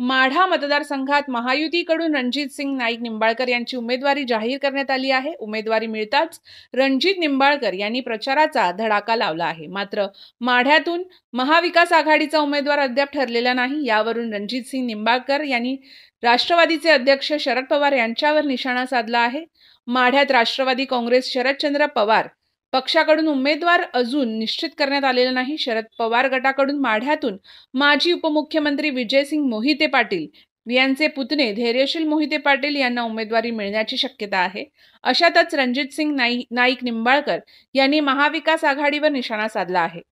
माढा मतदारसंघात महायुतीकडून रणजित सिंग नाईक निंबाळकर यांची उमेदवारी जाहीर करण्यात आली आहे उमेदवारी मिळताच रणजित निंबाळकर यांनी प्रचाराचा धडाका लावला आहे मात्र माढ्यातून महाविकास आघाडीचा उमेदवार अद्याप ठरलेला नाही यावरून रणजित सिंग निंबाळकर यांनी राष्ट्रवादीचे अध्यक्ष शरद पवार यांच्यावर निशाणा साधला आहे माढ्यात राष्ट्रवादी काँग्रेस शरदचंद्र पवार पक्षाकडून उमेदवार अजून निश्चित करण्यात आलेला नाही शरद पवार गटाकडून माढ्यातून माजी उपमुख्यमंत्री विजयसिंग मोहिते पाटील यांचे पुतणे धैर्यशील मोहिते पाटील यांना उमेदवारी मिळण्याची शक्यता आहे अशातच रणजितसिंग नाईक निंबाळकर यांनी महाविकास आघाडीवर निशाणा साधला आहे